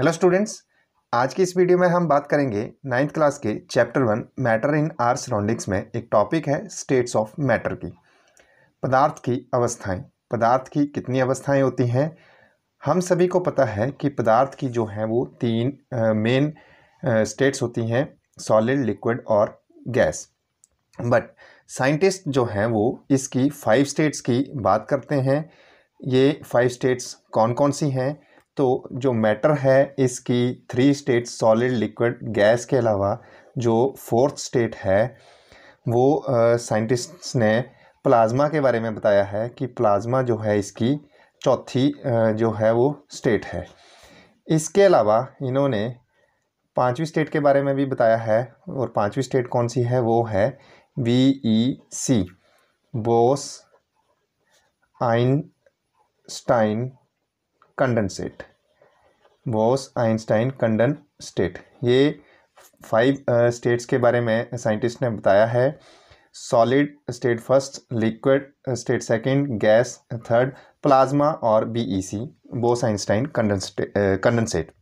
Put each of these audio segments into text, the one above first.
hello students आज की इस वीडियो में हम बात करेंगे नाइन्थ क्लास के chapter one matter in our surroundings में एक टॉपिक है स्टेट्स ऑफ मैटर की पदार्थ की अवस्थाएं पदार्थ की कितनी अवस्थाएं होती हैं हम सभी को पता है कि पदार्थ की जो है वो तीन मेन स्टेट्स होती हैं सॉलिड लिक्विड और गैस बट साइंटिस्ट जो हैं वो इसकी फाइव स्टेट्स की बात करते हैं ये फाइव स्टेट्स कौन कौन सी हैं तो जो मैटर है इसकी three state solid liquid gas के अलावा जो फोर्थ स्टेट है वो साइंटिस्ट्स ने प्लाज्मा के बारे में बताया है कि प्लाज्मा जो है इसकी चौथी जो है वो स्टेट है इसके अलावा इन्होंने पांचवी स्टेट के बारे में भी बताया है और पांचवी स्टेट कौन सी है वो है B E C Bose Einstein condensate Bose Einstein condensate state ये फाइव स्टेट्स के बारे में साइंटिस्ट ने बताया है solid state first liquid state second gas third plasma और BEC Bose e Einstein condensate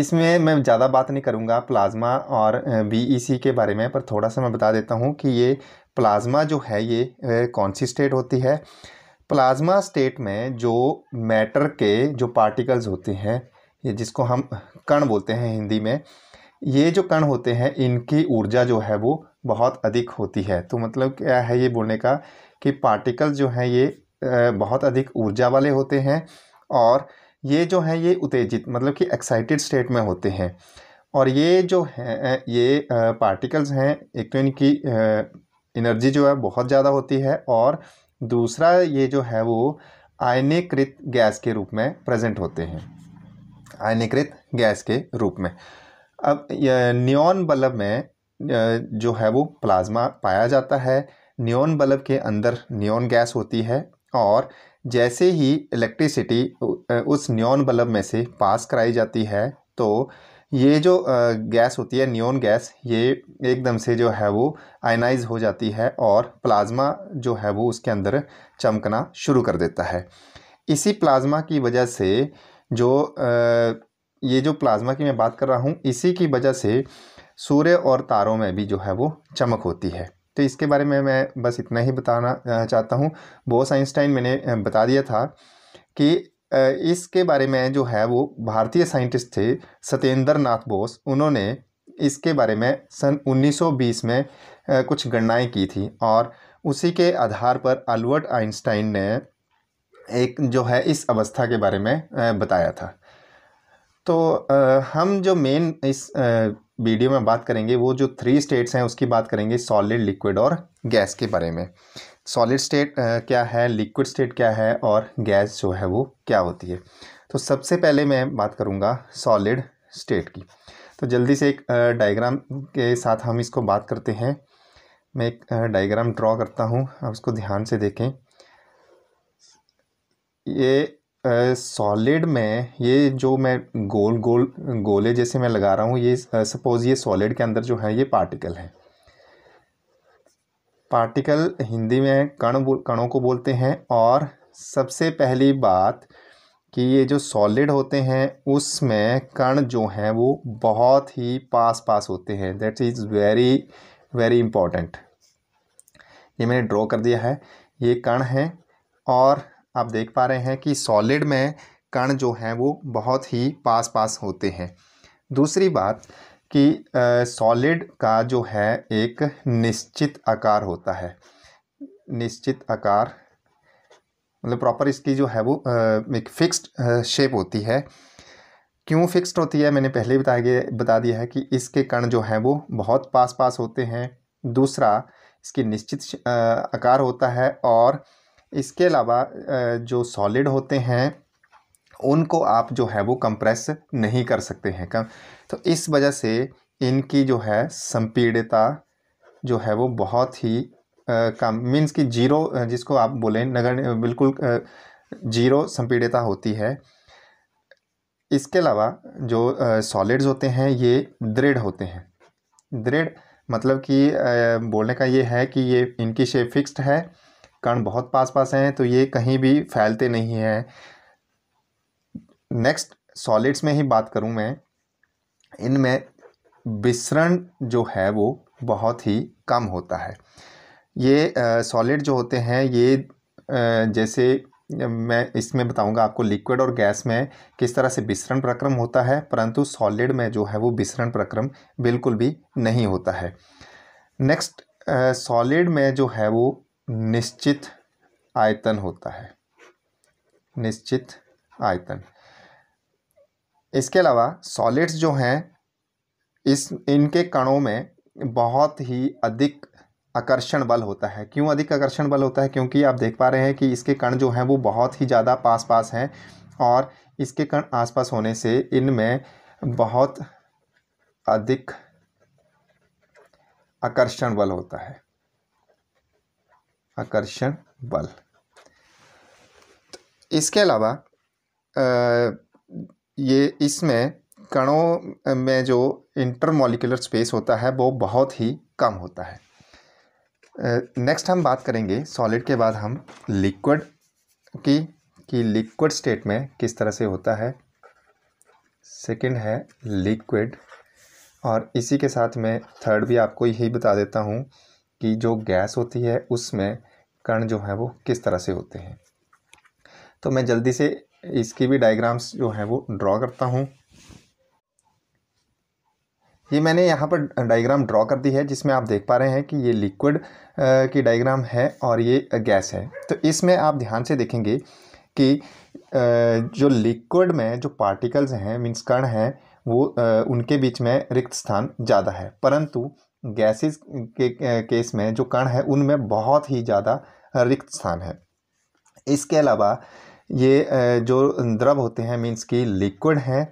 इसमें मैं ज़्यादा बात नहीं करूँगा प्लाज्मा और बीईसी e के बारे में पर थोड़ा सा मैं बता देता हूँ कि ये प्लाज्मा जो है ये कौन सी स्टेट होती है प्लाज्मा स्टेट में जो मैटर के जो पार्टिकल्स होते हैं ये जिसको हम कण बोलते हैं हिंदी में ये जो कण होते हैं इनकी ऊर्जा जो है वो बहुत अधिक होती है तो मतलब क्या है ये बोलने का कि पार्टिकल जो हैं ये बहुत अधिक ऊर्जा वाले होते हैं और ये जो हैं ये उत्तेजित मतलब कि एक्साइटेड स्टेट में होते हैं और ये जो है ये पार्टिकल्स हैं एक तो इनकी एनर्जी जो है बहुत ज़्यादा होती है और दूसरा ये जो है वो आयनीकृत गैस के रूप में प्रेजेंट होते हैं आयनीकृत गैस के रूप में अब न्योन बल्ब में जो है वो प्लाज्मा पाया जाता है न्योन बल्ब के अंदर न्योन गैस होती है और जैसे ही इलेक्ट्रिसिटी उस न्योन बल्ब में से पास कराई जाती है तो ये जो गैस होती है नियोन गैस ये एकदम से जो है वो आयनाइज हो जाती है और प्लाज्मा जो है वो उसके अंदर चमकना शुरू कर देता है इसी प्लाज्मा की वजह से जो ये जो प्लाज्मा की मैं बात कर रहा हूँ इसी की वजह से सूर्य और तारों में भी जो है वो चमक होती है तो इसके बारे में मैं बस इतना ही बताना चाहता हूँ बोस आइंस्टाइन मैंने बता दिया था कि इसके बारे में जो है वो भारतीय साइंटिस्ट थे सत्येंद्र नाथ बोस उन्होंने इसके बारे में सन 1920 में कुछ गणनाएं की थी और उसी के आधार पर अल्बर्ट आइंस्टाइन ने एक जो है इस अवस्था के बारे में बताया था तो हम जो मेन इस वीडियो में बात करेंगे वो जो थ्री स्टेट्स हैं उसकी बात करेंगे सॉलिड लिक्विड और गैस के बारे में सॉलिड स्टेट क्या है लिक्विड स्टेट क्या है और गैस जो है वो क्या होती है तो सबसे पहले मैं बात करूँगा सॉलिड स्टेट की तो जल्दी से एक डायग्राम के साथ हम इसको बात करते हैं मैं एक डायग्राम ड्रॉ करता हूँ आप इसको ध्यान से देखें ये सॉलिड में ये जो मैं गोल गोल गोले जैसे मैं लगा रहा हूँ ये सपोज़ ये सॉलिड के अंदर जो है ये पार्टिकल है पार्टिकल हिंदी में कण कणों को बोलते हैं और सबसे पहली बात कि ये जो सॉलिड होते हैं उसमें कण जो हैं वो बहुत ही पास पास होते हैं that is very very important ये मैंने ड्रॉ कर दिया है ये कण हैं और आप देख पा रहे हैं कि सॉलिड में कण जो हैं वो बहुत ही पास पास होते हैं दूसरी बात कि सॉलिड का जो है एक निश्चित आकार होता है निश्चित आकार मतलब प्रॉपर इसकी जो है वो एक फिक्स्ड शेप होती है क्यों फिक्स्ड होती है मैंने पहले बता गया बता दिया है कि इसके कण जो हैं वो बहुत पास पास होते हैं दूसरा इसकी निश्चित आकार होता है और इसके अलावा जो सॉलिड होते हैं उनको आप जो है वो कंप्रेस नहीं कर सकते हैं कम तो इस वजह से इनकी जो है संपीड़ता जो है वो बहुत ही कम मीन्स कि जीरो जिसको आप बोलें नगर बिल्कुल जीरो संपीड़ता होती है इसके अलावा जो सॉलिड्स होते हैं ये दृढ़ होते हैं दृढ़ मतलब कि बोलने का ये है कि ये इनकी शेप फिक्स्ड है कण बहुत पास पास हैं तो ये कहीं भी फैलते नहीं हैं नेक्स्ट सॉलिड्स में ही बात करूँ मैं इनमें विसरण जो है वो बहुत ही कम होता है ये सॉलिड जो होते हैं ये आ, जैसे मैं इसमें बताऊंगा आपको लिक्विड और गैस में किस तरह से विसरण प्रक्रम होता है परंतु सॉलिड में जो है वो विसरण प्रक्रम बिल्कुल भी नहीं होता है नेक्स्ट सॉलिड में जो है वो निश्चित आयतन होता है निश्चित आयतन इसके अलावा सॉलिड्स जो हैं इस इनके कणों में बहुत ही अधिक आकर्षण बल होता है क्यों अधिक आकर्षण बल होता है क्योंकि आप देख पा रहे हैं कि इसके कण जो हैं वो बहुत ही ज़्यादा पास पास हैं और इसके कण आसपास होने से इनमें बहुत अधिक आकर्षण बल होता है आकर्षण बल तो इसके अलावा ये इसमें कणों में जो इंटरमोलिकुलर स्पेस होता है वो बहुत ही कम होता है नेक्स्ट हम बात करेंगे सॉलिड के बाद हम लिक्विड की कि लिक्विड स्टेट में किस तरह से होता है सेकंड है लिक्विड और इसी के साथ मैं थर्ड भी आपको यही बता देता हूँ कि जो गैस होती है उसमें कण जो है वो किस तरह से होते हैं तो मैं जल्दी से इसकी भी डायग्राम्स जो है वो ड्रॉ करता हूँ ये मैंने यहाँ पर डायग्राम ड्रॉ कर दी है जिसमें आप देख पा रहे हैं कि ये लिक्विड की डायग्राम है और ये गैस है तो इसमें आप ध्यान से देखेंगे कि जो लिक्विड में जो पार्टिकल्स हैं मीन्स कण हैं वो उनके बीच में रिक्त स्थान ज़्यादा है परंतु गैसेस के केस में जो कण है उनमें बहुत ही ज़्यादा रिक्त स्थान है इसके अलावा ये जो द्रव होते हैं मीन्स की लिक्विड हैं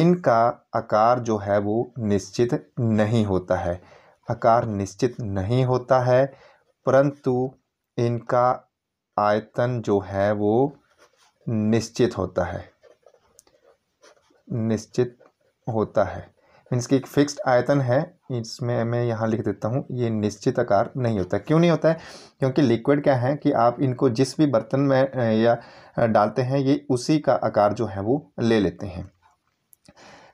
इनका आकार जो है वो निश्चित नहीं होता है आकार निश्चित नहीं होता है परंतु इनका आयतन जो है वो निश्चित होता है निश्चित होता है मीन्स की एक फिक्स्ड आयतन है इसमें मैं यहाँ लिख देता हूँ ये निश्चित आकार नहीं होता क्यों नहीं होता है क्योंकि लिक्विड क्या है कि आप इनको जिस भी बर्तन में या डालते हैं ये उसी का आकार जो है वो ले लेते हैं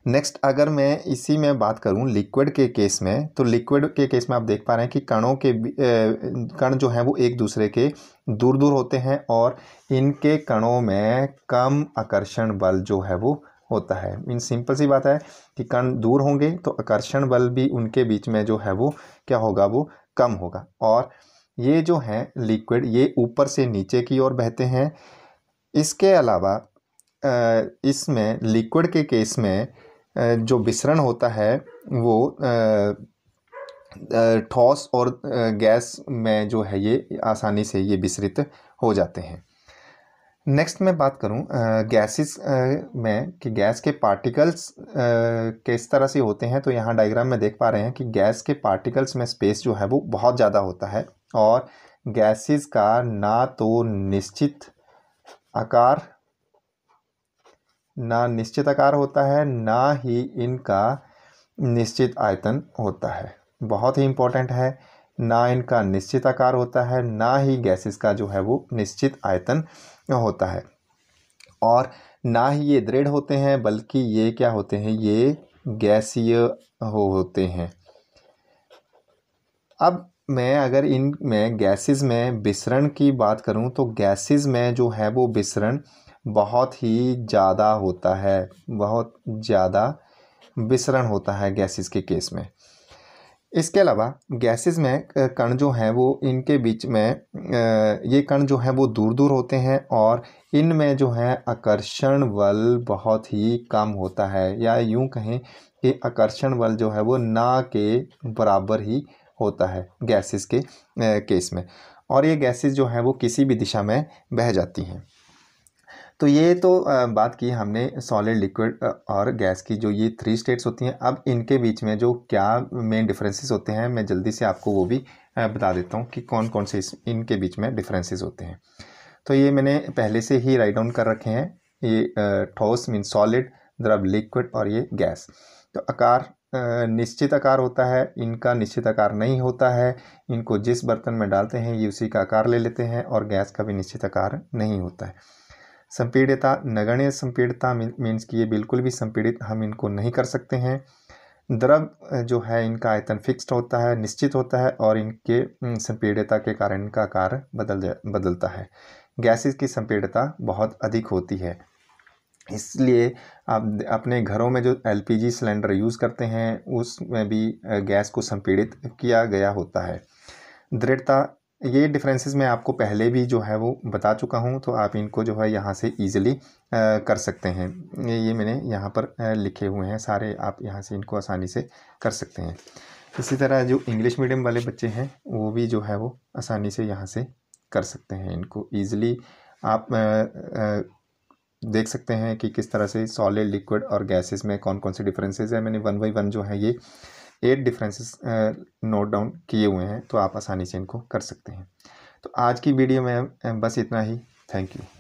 नेक्स्ट अगर मैं इसी में बात करूं लिक्विड के केस में तो लिक्विड के केस में आप देख पा रहे हैं कि कणों के कण जो हैं वो एक दूसरे के दूर दूर होते हैं और इनके कणों में कम आकर्षण बल जो है वो होता है इन सिंपल सी बात है कि कण दूर होंगे तो आकर्षण बल भी उनके बीच में जो है वो क्या होगा वो कम होगा और ये जो है लिक्विड ये ऊपर से नीचे की ओर बहते हैं इसके अलावा इसमें लिक्विड के केस में जो विसरण होता है वो ठोस और गैस में जो है ये आसानी से ये विसरित हो जाते हैं नेक्स्ट मैं बात करूं गैसेस में कि गैस के पार्टिकल्स किस तरह से होते हैं तो यहाँ डायग्राम में देख पा रहे हैं कि गैस के पार्टिकल्स में स्पेस जो है वो बहुत ज़्यादा होता है और गैसेस का ना तो निश्चित आकार ना निश्चित आकार होता है ना ही इनका निश्चित आयतन होता है बहुत ही इम्पोर्टेंट है ना इनका निश्चित आकार होता है ना ही गैसेस का जो है वो निश्चित आयतन होता है और ना ही ये दृढ़ होते हैं बल्कि ये क्या होते हैं ये गैसीय हो होते हैं अब मैं अगर इन में गैसेस में विसरण की बात करूं तो गैसेस में जो है वो विसरण बहुत ही ज़्यादा होता है बहुत ज़्यादा विसरण होता है गैसेस के केस में इसके अलावा गैसेस में कण जो हैं वो इनके बीच में ये कण जो हैं वो दूर दूर होते हैं और इनमें जो है आकर्षण बल बहुत ही कम होता है या यूँ कहें कि आकर्षण बल जो है वो ना के बराबर ही होता है गैसेस के केस में और ये गैसेस जो हैं वो किसी भी दिशा में बह जाती हैं तो ये तो बात की हमने सॉलिड लिक्विड और गैस की जो ये थ्री स्टेट्स होती हैं अब इनके बीच में जो क्या मेन डिफरेंसेस होते हैं मैं जल्दी से आपको वो भी बता देता हूँ कि कौन कौन से इनके बीच में डिफरेंसेस होते हैं तो ये मैंने पहले से ही राइट डाउन कर रखे हैं ये ठोस मीन सॉलिड द्रव लिक्विड और ये गैस तो आकार निश्चित आकार होता है इनका निश्चित आकार नहीं होता है इनको जिस बर्तन में डालते हैं ये उसी का आकार ले लेते हैं और गैस का भी निश्चित आकार नहीं होता है संपीड़ता नगण्य संपीड़ता मीन्स कि ये बिल्कुल भी संपीड़ित हम इनको नहीं कर सकते हैं द्रव जो है इनका आयतन फिक्स्ड होता है निश्चित होता है और इनके संपीड़ता के कारण इनका आकार बदल जा बदलता है गैसेस की संपीड़ता बहुत अधिक होती है इसलिए आप अपने घरों में जो एलपीजी सिलेंडर यूज़ करते हैं उसमें भी गैस को संपीड़ित किया गया होता है दृढ़ता ये डिफरेंसेस मैं आपको पहले भी जो है वो बता चुका हूँ तो आप इनको जो है यहाँ से ईजिली कर सकते हैं ये मैंने यहाँ पर लिखे हुए हैं सारे आप यहाँ से इनको आसानी से कर सकते हैं इसी तरह जो इंग्लिश मीडियम वाले बच्चे हैं वो भी जो है वो आसानी से यहाँ से कर सकते हैं इनको ईजिली आप आ, आ, देख सकते हैं कि किस तरह से सॉलिड लिक्विड और गैसेज़ में कौन कौन से डिफरेंसेज है मैंने वन बाई वन जो है ये एट डिफरेंसेस नोट डाउन किए हुए हैं तो आप आसानी से इनको कर सकते हैं तो आज की वीडियो में uh, बस इतना ही थैंक यू